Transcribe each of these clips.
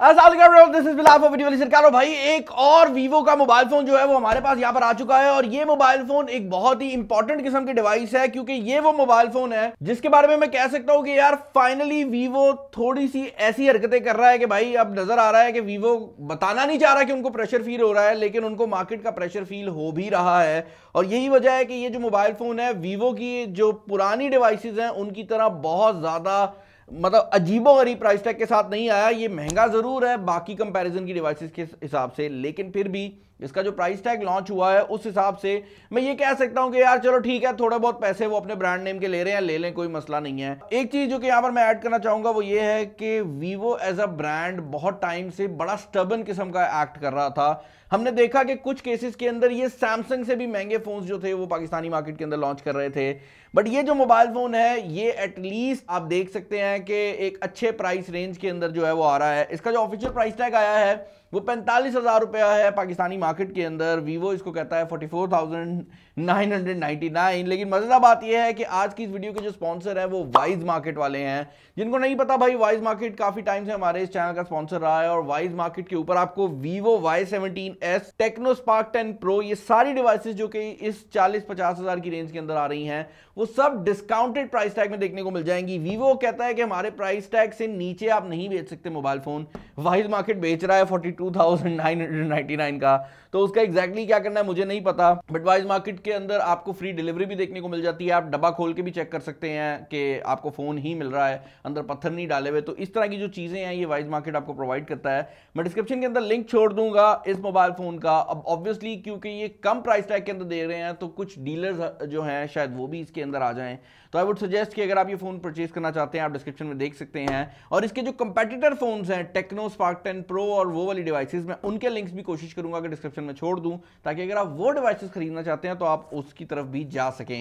कारो भाई एक और वीवो का मोबाइल फोन जो है वो हमारे पास यहाँ पर आ चुका है और ये मोबाइल फोन एक बहुत ही इंपॉर्टेंट किस्म की डिवाइस है क्योंकि ये वो मोबाइल फोन है जिसके बारे में मैं कह सकता हूँ कि यार फाइनली वीवो थोड़ी सी ऐसी हरकतें कर रहा है कि भाई अब नजर आ रहा है कि वीवो बताना नहीं चाह रहा कि उनको प्रेशर फील हो रहा है लेकिन उनको मार्केट का प्रेशर फील हो भी रहा है और यही वजह है कि ये जो मोबाइल फोन है वीवो की जो पुरानी डिवाइसेज हैं उनकी तरह बहुत ज्यादा मतलब अजीबो गरीब प्राइस टैग के साथ नहीं आया ये महंगा ज़रूर है बाकी कंपैरिजन की डिवाइसेस के हिसाब से लेकिन फिर भी इसका जो प्राइस टैग लॉन्च हुआ है उस हिसाब से मैं ये कह सकता हूं कि यार चलो ठीक है थोड़े बहुत पैसे वो अपने ब्रांड नेम के ले रहे हैं ले लें कोई मसला नहीं है एक चीज जो कि यहां पर मैं ऐड करना चाहूंगा वो ये है कि वीवो एज अ ब्रांड बहुत टाइम से बड़ा स्टबन किस्म का एक्ट कर रहा था हमने देखा कि कुछ केसेस के अंदर ये सैमसंग से भी महंगे फोन जो थे वो पाकिस्तानी मार्केट के अंदर लॉन्च कर रहे थे बट ये जो मोबाइल फोन है ये एटलीस्ट आप देख सकते हैं कि एक अच्छे प्राइस रेंज के अंदर जो है वो आ रहा है इसका जो ऑफिशियल प्राइस टैग आया है वो पैंतालीस हज़ार रुपया है पाकिस्तानी मार्केट के अंदर वीवो इसको कहता है फोर्टी फोर थाउजेंड 999 लेकिन मजेदार बात यह है कि आज की इस वीडियो के जो स्पॉन्सर है वो वाइज मार्केट वाले हैं जिनको नहीं पता भाई वाइज मार्केट काफी टाइम से हमारे इस चैनल का स्पॉन्सर रहा है और वाइज मार्केट के ऊपर आपको Vivo Y seventeen S Tecno Spark ten Pro ये सारी डिवाइसेज जो कि इस चालीस पचास हजार की रेंज के अंदर आ रही है वो सब डिस्काउंटेड प्राइस टैग में देखने को मिल जाएंगी वीवो कहता है कि हमारे प्राइस टैग से नीचे आप नहीं बेच सकते मोबाइल फोन वाइज मार्केट बेच रहा है फोर्टी का तो उसका एग्जैक्टली exactly क्या करना है मुझे नहीं पता बट वाइज मार्केट के अंदर आपको फ्री डिलीवरी भी देखने को मिल जाती है आप डब्बा खोल के भी चेक कर सकते हैं कि आपको फ़ोन ही मिल रहा है अंदर पत्थर नहीं डाले हुए तो इस तरह की जो चीज़ें हैं ये वाइज मार्केट आपको प्रोवाइड करता है मैं डिस्क्रिप्शन के अंदर लिंक छोड़ दूंगा इस मोबाइल फ़ोन का अब ऑब्वियसली क्योंकि ये कम प्राइस टैग के अंदर दे रहे हैं तो कुछ डीलर जो है शायद वो भी इसके अंदर आ जाए तो आई वुड सजेस्ट कि अगर आप ये फ़ोन परचेज करना चाहते हैं आप डिस्क्रिप्शन में देख सकते हैं और इसके जो कंपेटिटर फोन हैं टेक्नो स्पार्क टेन प्रो और वो वाली डिवाइसेज मैं उनके लिंक्स भी कोशिश करूंगा कि डिस्क्रिप्शन में छोड़ दूं ताकि अगर आप वो डिवाइसेज खरीदना चाहते हैं तो आप उसकी तरफ भी जा सकें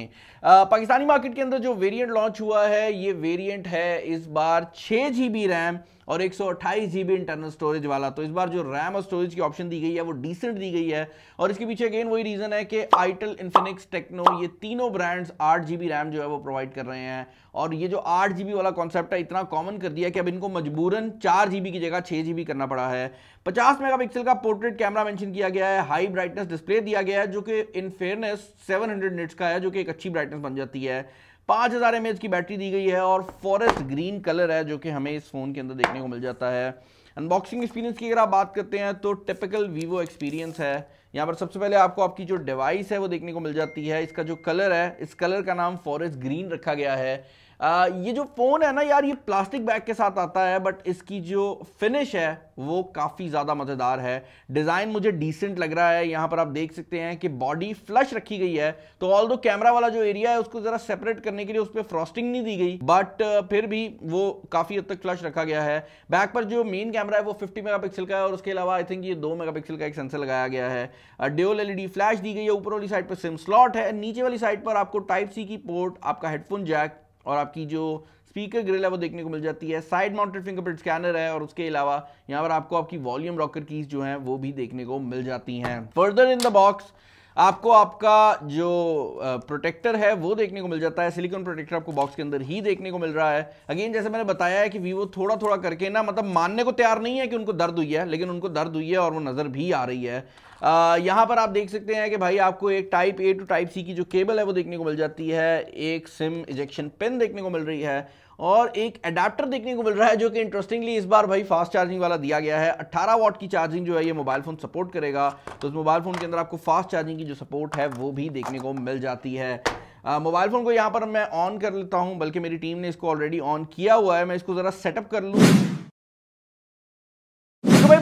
पाकिस्तानी मार्केट के अंदर जो वेरिएंट लॉन्च हुआ है ये वेरिएंट है इस बार छः जी रैम और एक सौ इंटरनल स्टोरेज वाला तो इस बार जो रैम और स्टोरेज की ऑप्शन दी गई है वो डिसेंट दी गई है और इसके पीछे अगेन वही रीज़न है कि आइटल इन्फिनिक्स टेक्नो ये तीनों ब्रांड्स आठ जी रैम जो है वो प्रोवाइड कर रहे हैं और ये जो आठ जी वाला कॉन्सेप्ट है इतना कॉमन कर दिया कि अब इनको मजबूरन चार जी की जगह छः जी करना पड़ा है पचास मेगापिक्सल का पोर्ट्रेट कैमरा मेंशन किया गया है हाई ब्राइटनेस डिस्प्ले दिया गया है जो कि इन फेयरनेस हंड्रेड निट्स का है जो कि एक अच्छी ब्राइटनेस बन जाती है पाँच हज़ार की बैटरी दी गई है और फॉरेस्ट ग्रीन कलर है जो कि हमें इस फ़ोन के अंदर देखने को मिल जाता है अनबॉक्सिंग एक्सपीरियंस की अगर आप बात करते हैं तो टिपिकल वीवो एक्सपीरियंस है यहाँ पर सबसे पहले आपको आपकी जो डिवाइस है वो देखने को मिल जाती है इसका जो कलर है इस कलर का नाम फॉरेस्ट ग्रीन रखा गया है आ, ये जो फ़ोन है ना यार ये प्लास्टिक बैग के साथ आता है बट इसकी जो फिनिश है वो काफ़ी ज़्यादा मज़ेदार है डिज़ाइन मुझे डिसेंट लग रहा है यहाँ पर आप देख सकते हैं कि बॉडी फ्लश रखी गई है तो ऑल दो कैमरा वाला जो एरिया है उसको ज़रा सेपरेट करने के लिए उस पर फ्रॉस्टिंग नहीं दी गई बट फिर भी वो काफ़ी हद तक फ्लश रखा गया है बैक पर जो मेन कैमरा है वो फिफ्टी मेगा का है और उसके अलावा आई थिंक ये दो मेगा का एक सेंसर लगाया गया है ड्यूल एलईडी फ्लैश दी गई है ऊपर वाली साइड पर सिम स्लॉट है नीचे वाली साइड पर आपको टाइप सी की पोर्ट आपका हेडफोन जैक और आपकी जो स्पीकर ग्रिल है वो देखने को मिल जाती है साइड माउंटेड फिंगरप्रिंट स्कैनर है और उसके अलावा यहाँ पर आपको आपकी वॉल्यूम रॉकर कीज जो है वो भी देखने को मिल जाती हैं फर्दर इन द बॉक्स आपको आपका जो प्रोटेक्टर है वो देखने को मिल जाता है सिलिकॉन प्रोटेक्टर आपको बॉक्स के अंदर ही देखने को मिल रहा है अगेन जैसे मैंने बताया है कि वीवो थोड़ा थोड़ा करके ना मतलब मानने को तैयार नहीं है कि उनको दर्द हुई है लेकिन उनको दर्द हुई है और वो नज़र भी आ रही है यहाँ पर आप देख सकते हैं कि भाई आपको एक type A to type C की जो केबल है वो देखने को मिल जाती है एक सिम इजेक्शन पेन देखने को मिल रही है और एक अडेप्टर देखने को मिल रहा है जो कि इंटरेस्टिंगली इस बार भाई फास्ट चार्जिंग वाला दिया गया है 18 वॉट की चार्जिंग जो है ये मोबाइल फ़ोन सपोर्ट करेगा तो इस मोबाइल फ़ोन के अंदर आपको फास्ट चार्जिंग की जो सपोर्ट है वो भी देखने को मिल जाती है मोबाइल फ़ोन को यहाँ पर मैं ऑन कर लेता हूँ बल्कि मेरी टीम ने इसको ऑलरेडी ऑन किया हुआ है मैं इसको ज़रा सेटअप कर लूँ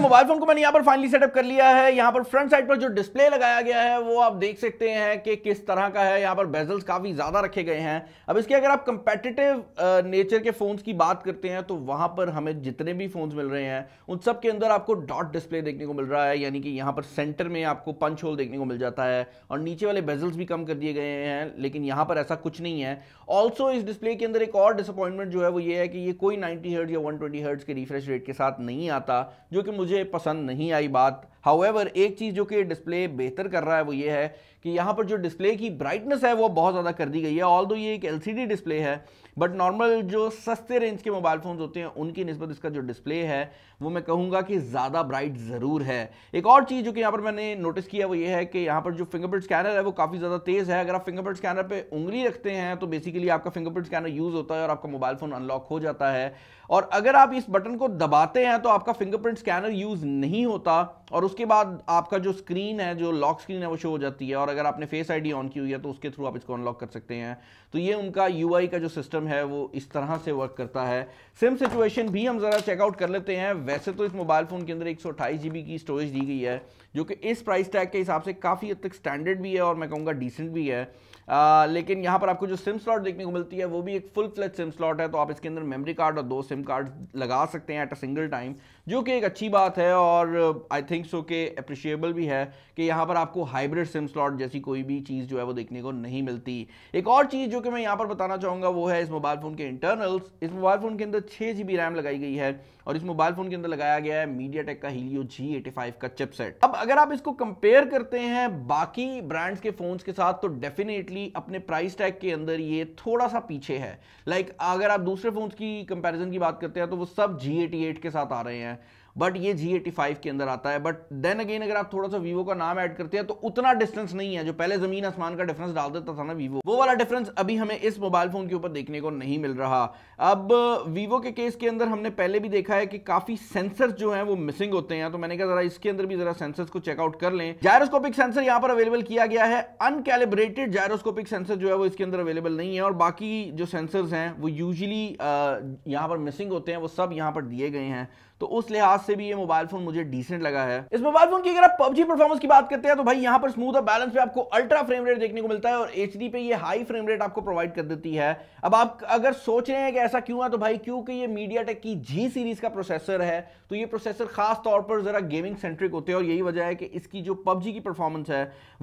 मोबाइल फोन को मैंने यहाँ पर फाइनली सेटअप कर लिया है यहाँ पर फ्रंट साइड पर जो डिस्प्ले लगाया गया है वो आप देख सकते हैं कि किस तरह का है यहाँ पर बेजल्स काफ़ी ज़्यादा रखे गए हैं अब इसके अगर आप कंपेटिटिव नेचर के फ़ोन्स की बात करते हैं तो वहां पर हमें जितने भी फ़ोन्स मिल रहे हैं उन सब के अंदर आपको डॉट डिस्प्ले देखने को मिल रहा है यानी कि यहाँ पर सेंटर में आपको पंच होल देखने को मिल जाता है और नीचे वाले बेजल्स भी कम कर दिए गए हैं लेकिन यहाँ पर ऐसा कुछ नहीं है ऑल्सो इस डिस्प्ले के अंदर एक और डिसअपॉइंटमेंट जो है वो ये है कि ये कोई नाइनटी हर्ट या वन ट्वेंटी के रिफ्रेश रेट के साथ नहीं आता जो कि मुझे मुझे पसंद नहीं आई बात हाउएवर एक चीज़ जो कि डिस्प्ले बेहतर कर रहा है वो ये है कि यहाँ पर जो डिस्प्ले की ब्राइटनेस है वो बहुत ज़्यादा कर दी गई है ऑल दो ये एक एलसीडी डिस्प्ले है बट नॉर्मल जो सस्ते रेंज के मोबाइल फ़ोन होते हैं उनकी नस्बत इसका जो डिस्प्ले है वो मैं कहूँगा कि ज़्यादा ब्राइट ज़रूर है एक और चीज़ जो कि यहाँ पर मैंने नोटिस किया वो ये है कि यहाँ पर जो फिंगरप्रिंट स्कैनर है वो काफ़ी ज़्यादा तेज़ है अगर आप फिंगरप्रिंट स्कैनर पर उंगली रखते हैं तो बेसिकली आपका फिंगरप्रिंट स्कैनर यूज़ होता है और आपका मोबाइल फ़ोन अनलॉक हो जाता है और अगर आप इस बटन को दबाते हैं तो आपका फिंगरप्रिंट स्कैनर यूज़ नहीं होता और उसके बाद आपका जो स्क्रीन है जो लॉक स्क्रीन है वो शो हो जाती है और अगर आपने फेस आईडी ऑन की हुई है तो उसके थ्रू आप इसको अनलॉक कर सकते हैं तो ये उनका यूआई का जो सिस्टम है वो इस तरह से वर्क करता है सेम सिचुएशन भी हम ज़रा चेकआउट कर लेते हैं वैसे तो इस मोबाइल फ़ोन के अंदर एक सौ की स्टोरेज दी गई है जो कि इस प्राइस टैग के हिसाब से काफ़ी हद तक स्टैंडर्ड भी है और मैं कहूँगा डिसेंट भी है आ, लेकिन यहाँ पर आपको जो सिम स्लॉट देखने को मिलती है वो भी एक फुल फ्लेज सिम स्लॉट है तो आप इसके अंदर मेमोरी कार्ड और दो सिम कार्ड लगा सकते हैं एट अ सिंगल टाइम जो कि एक अच्छी बात है और आई थिंक सो के अप्रिशिएबल भी है कि यहाँ पर आपको हाइब्रिड सिम स्लॉट जैसी कोई भी चीज़ जो है वो देखने को नहीं मिलती एक और चीज़ जो कि मैं यहाँ पर बताना चाहूँगा वो है इस मोबाइल फ़ोन के इंटरनल्स इस मोबाइल फ़ोन के अंदर छः जी रैम लगाई गई है और इस मोबाइल फ़ोन के अंदर लगाया गया है मीडिया का हीलियो जी का चिपसेट अब अगर आप इसको कंपेयर करते हैं बाकी ब्रांड्स के फ़ोन्स के साथ तो डेफिनेटली अपने प्राइस टैग के अंदर ये थोड़ा सा पीछे है लाइक like, अगर आप दूसरे फ़ोन्स की कंपैरिजन की बात करते हैं तो वो सब जी एटी एट के साथ आ रहे हैं बट ये जी एटी फाइव के अंदर आता है बट देन अगेन अगर आप थोड़ा सा वीवो का नाम ऐड करते हैं तो उतना डिस्टेंस नहीं है जो पहले जमीन आसमान का डिफरेंस डाल देता था ना वीवो वो वाला डिफरेंस अभी हमें इस मोबाइल फोन के ऊपर देखने को नहीं मिल रहा अब वीवो के केस के अंदर हमने पहले भी देखा है कि काफी सेंसर जो है वो मिसिंग होते हैं तो मैंने कहा जरा इसके अंदर भी जरा सेंसर को चेकआउट कर लें जायरोस्कोपिक सेंसर यहाँ पर अवेलेबल किया गया है अनकैलिब्रेटेड जायरोस्कोपिक सेंसर जो है वो इसके अंदर अवेलेबल नहीं है और बाकी जो सेंसर हैं वो यूजली यहाँ पर मिसिंग होते हैं वो सब यहाँ पर दिए गए हैं तो उस लिहाज से भी ये मोबाइल फोन मुझे डिसेंट लगा है इस मोबाइल फोन की अगर आप पबजी परफॉर्मेंस की बात करते हैं तो भाई यहाँ पर स्मूथ और बैलेंस पे आपको अल्ट्रा फ्रेम रेट देखने को मिलता है और एच पे ये हाई फ्रेम रेट आपको प्रोवाइड कर देती है अब आप अगर सोच रहे हैं कि ऐसा क्यों है तो भाई क्योंकि ये मीडिया की जी सीरीज का प्रोसेसर है तो ये प्रोसेसर खास तौर पर जरा गेमिंग सेंट्रिक होते हैं और यही वजह है कि इसकी जो पबजी की परफॉर्मेंस है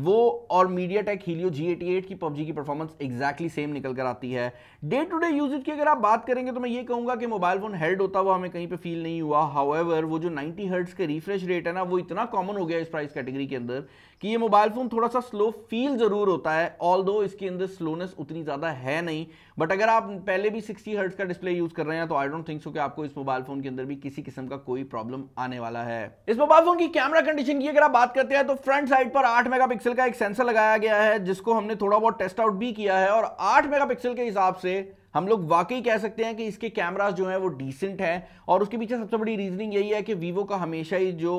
वो और मीडिया टेक हीलियो जी की पबजी की परफॉर्मेंस एग्जैक्टली सेम निकल कर आती है डे टू डे यूजेज की अगर आप बात करेंगे तो मैं ये कहूंगा कि मोबाइल फोन हेल्ड होता हुआ हमें कहीं पर फील नहीं हुआ हाउएवर वो जो 90 हर्ट्स के रिफ्रेश रेट है ना वो इतना कॉमन हो गया इस प्राइस कैटेगरी के अंदर कि ये मोबाइल फ़ोन थोड़ा सा स्लो फील ज़रूर होता है ऑल दो इसके अंदर स्लोनेस उतनी ज़्यादा है नहीं बट अगर आप पहले भी 60 हर्ट्स का डिस्प्ले यूज़ कर रहे हैं तो आई डोंट थिंक सो कि आपको इस मोबाइल फ़ोन के अंदर भी किसी किस्म का कोई प्रॉब्लम आने वाला है इस मोबाइल फ़ोन की कैमरा कंडीशन की अगर आप बात करते हैं तो फ्रंट साइड पर आठ मेगा का एक सेंसर लगाया गया है जिसको हमने थोड़ा बहुत टेस्ट आउट भी किया है और आठ मेगा के हिसाब से हम लोग वाकई कह सकते हैं कि इसके कैमराज जो हैं वो डिसेंट हैं और उसके पीछे सबसे बड़ी रीजनिंग यही है कि वीवो का हमेशा ही जो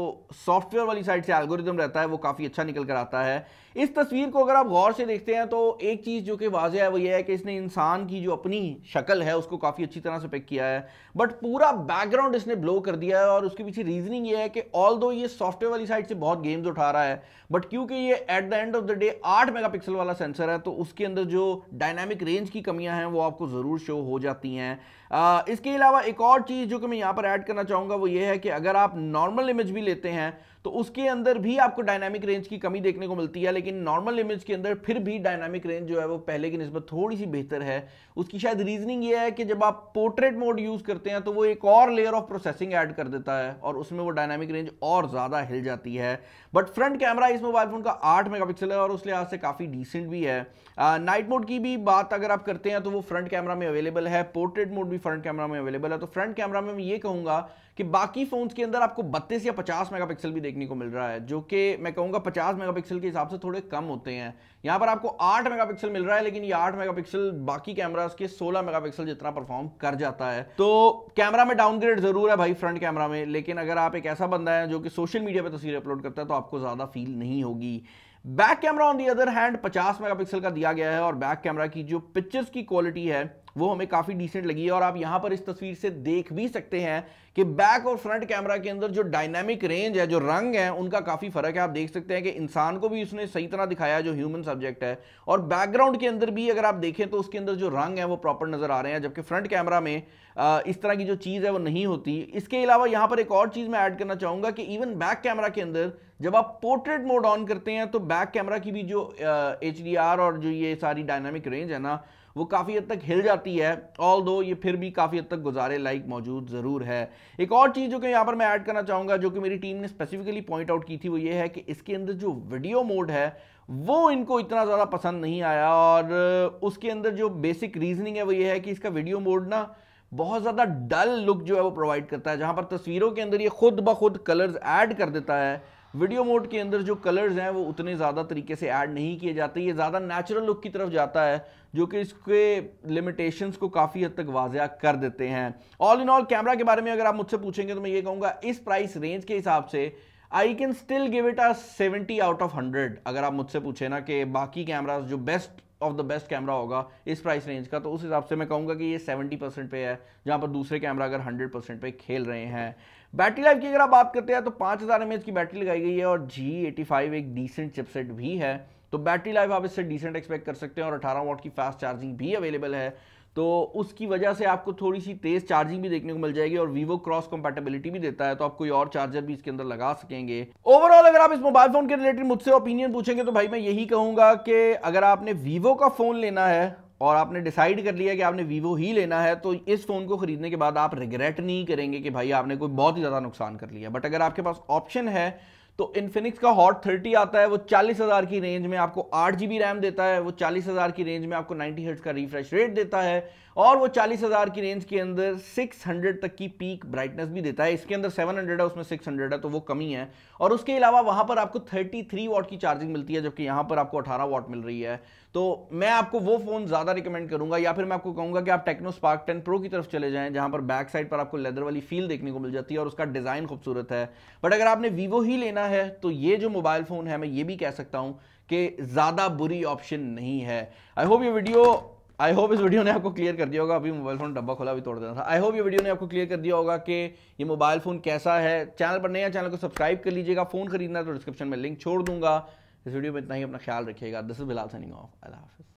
सॉफ्टवेयर वाली साइड से एल्गोरिज्म रहता है वो काफ़ी अच्छा निकल कर आता है इस तस्वीर को अगर आप गौर से देखते हैं तो एक चीज़ जो कि वाजह है वो ये है कि इसने इंसान की जो अपनी शक्ल है उसको काफ़ी अच्छी तरह से पिक किया है बट पूरा बैकग्राउंड इसने ब्लो कर दिया है और उसके पीछे रीजनिंग ये है कि ऑल दो ये सॉफ्टवेयर वाली साइड से बहुत गेम्स उठा रहा है बट क्योंकि ये at the end of the day आठ मेगा वाला सेंसर है तो उसके अंदर जो डायनामिक रेंज की कमियाँ हैं वो आपको ज़रूर ज़रूर शो हो जाती हैं इसके अलावा एक और चीज़ जो कि मैं यहाँ पर ऐड करना चाहूँगा वो ये है कि अगर आप नॉर्मल इमेज भी लेते हैं तो उसके अंदर भी आपको डायनामिक रेंज की कमी देखने को मिलती है लेकिन नॉर्मल इमेज के अंदर फिर भी डायनामिक रेंज जो है वो पहले की नस्बत थोड़ी सी बेहतर है उसकी शायद रीजनिंग ये है कि जब आप पोर्ट्रेट मोड यूज़ करते हैं तो वो एक और लेयर ऑफ प्रोसेसिंग ऐड कर देता है और उसमें वो डायनामिक रेंज और ज़्यादा हिल जाती है बट फ्रंट कैमरा इस मोबाइल फ़ोन का आठ मेगा है और उस लिहाज से काफ़ी डिसेंट भी है नाइट मोड की भी बात अगर आप करते हैं तो वो फ्रंट कैमरा में अवेलेबल है पोर्ट्रेट मोड भी फ्रंट कैमरा में अवेलेबल है तो फ्रंट कैमरा में मैं ये कहूँगा कि बाकी फ़ोन्स के अंदर आपको बत्तीस या पचास मेगापिक्सल भी देखने को मिल रहा है जो कि मैं कहूंगा पचास मेगापिक्सल के हिसाब से थोड़े कम होते हैं यहां पर आपको आठ मेगापिक्सल मिल रहा है लेकिन ये 8 मेगापिक्सल बाकी कैमरास के 16 मेगापिक्सल जितना परफॉर्म कर जाता है तो कैमरा में डाउनग्रेड ज़रूर है भाई फ्रंट कैमरा में लेकिन अगर आप एक ऐसा बंदा है जो कि सोशल मीडिया पर तस्वीरें अपलोड करता है तो आपको ज़्यादा फील नहीं होगी back camera on the other hand 50 megapixel का दिया गया है और बैक कैमरा की जो पिक्चर्स की क्वालिटी है वो हमें काफ़ी डिसेंट लगी है और आप यहां पर इस तस्वीर से देख भी सकते हैं कि बैक और फ्रंट कैमरा के अंदर जो डायनामिक रेंज है जो रंग है उनका काफ़ी फ़र्क है आप देख सकते हैं कि इंसान को भी उसने सही तरह दिखाया जो ह्यूमन सब्जेक्ट है और बैकग्राउंड के अंदर भी अगर आप देखें तो उसके अंदर जो रंग है वो प्रॉपर नज़र आ रहे हैं जबकि फ्रंट कैमरा में इस तरह की जो चीज़ है वो नहीं होती इसके अलावा यहां पर एक और चीज़ मैं ऐड करना चाहूंगा कि इवन बैक कैमरा के अंदर जब आप पोर्ट्रेट मोड ऑन करते हैं तो बैक कैमरा की भी जो एच और जो ये सारी डायनामिक रेंज है ना वो काफ़ी हद तक हिल जाती है ऑल दो ये फिर भी काफ़ी हद तक गुजारे लाइक मौजूद ज़रूर है एक और चीज़ जो कि यहाँ पर मैं ऐड करना चाहूँगा जो कि मेरी टीम ने स्पेसिफिकली पॉइंट आउट की थी वो ये है कि इसके अंदर जो वीडियो मोड है वो इनको इतना ज़्यादा पसंद नहीं आया और उसके अंदर जो बेसिक रीजनिंग है वो ये है कि इसका वीडियो मोड ना बहुत ज़्यादा डल लुक जो है वो प्रोवाइड करता है जहाँ पर तस्वीरों के अंदर ये खुद ब खुद कलर्स ऐड कर देता है वीडियो मोड के अंदर जो कलर्स हैं वो उतने ज़्यादा तरीके से ऐड नहीं किए जाते ये ज़्यादा नेचुरल लुक की तरफ जाता है जो कि इसके लिमिटेशंस को काफ़ी हद तक वाजिया कर देते हैं ऑल इन ऑल कैमरा के बारे में अगर आप मुझसे पूछेंगे तो मैं ये कहूँगा इस प्राइस रेंज के हिसाब से I can still give it a seventy out of hundred अगर आप मुझसे पूछे ना कि बाकी कैमराज जो best of the best camera होगा इस प्राइस रेंज का तो उस हिसाब से मैं कहूँगा कि ये 70 परसेंट पे है जहाँ पर दूसरे कैमरा अगर 100 परसेंट पे खेल रहे हैं बैटरी लाइफ की अगर आप बात करते हैं तो 5000 हज़ार की बैटरी लगाई गई है और जी एटी एक डिसेंट चिपसेट भी है तो बैटरी लाइफ आप इससे डिसेंट एक्सपेक्ट कर सकते हैं और अठारह वॉट की फास्ट चार्जिंग भी अवेलेबल है तो उसकी वजह से आपको थोड़ी सी तेज़ चार्जिंग भी देखने को मिल जाएगी और वीवो क्रॉस कंपेटेबिलिटी भी देता है तो आप कोई और चार्जर भी इसके अंदर लगा सकेंगे ओवरऑल अगर आप इस मोबाइल फ़ोन के रिलेटेड मुझसे ओपिनियन पूछेंगे तो भाई मैं यही कहूँगा कि अगर आपने वीवो का फ़ोन लेना है और आपने डिसाइड कर लिया कि आपने वीवो ही लेना है तो इस फ़ोन को ख़रीदने के बाद आप रिग्रेट नहीं करेंगे कि भाई आपने कोई बहुत ही ज़्यादा नुकसान कर लिया बट अगर आपके पास ऑप्शन है तो इन्फिनिक्स का हॉट थर्टी आता है वो हजार की रेंज में आपको आठ जीबी रैम देता है वो हजार की रेंज में आपको नाइनटी हर्ट्स का रिफ्रेश रेट देता है और वो हजार की रेंज के अंदर सिक्स हंड्रेड तक की पीक ब्राइटनेस भी देता है इसके अंदर सेवन हंड्रेड है उसमें सिक्स हंड्रेड है तो वो कमी है और उसके अलावा वहां पर आपको थर्टी थ्री वॉट की चार्जिंग मिलती है जबकि यहां पर आपको अठारह वॉट मिल रही है तो मैं आपको वो फ़ोन ज़्यादा रिकमेंड करूंगा या फिर मैं आपको कहूंगा कि आप टेक्नो स्पार्क टेन प्रो की तरफ चले जाएं जहां पर बैक साइड पर आपको लेदर वाली फील देखने को मिल जाती है और उसका डिज़ाइन खूबसूरत है बट अगर आपने वीवो ही लेना है तो ये जो मोबाइल फ़ोन है मैं ये भी कह सकता हूं कि ज़्यादा बुरी ऑप्शन नहीं है आई होप ये वीडियो आई होप इस वीडियो ने आपको क्लियर कर दिया होगा अभी मोबाइल फोन डब्बा खोला भी तोड़ देना था आई होप ये वीडियो ने आपको क्लियर कर दिया होगा कि ये मोबाइल फोन कैसा है चैनल पर नया चैनल को सब्सक्राइब कर लीजिएगा फोन खरीदना तो डिस्क्रिप्शन में लिंक छोड़ दूंगा इस वीडियो में इतना ही अपना ख्याल रखिएगा this is Bilal signing off अल्लाह हाफिज़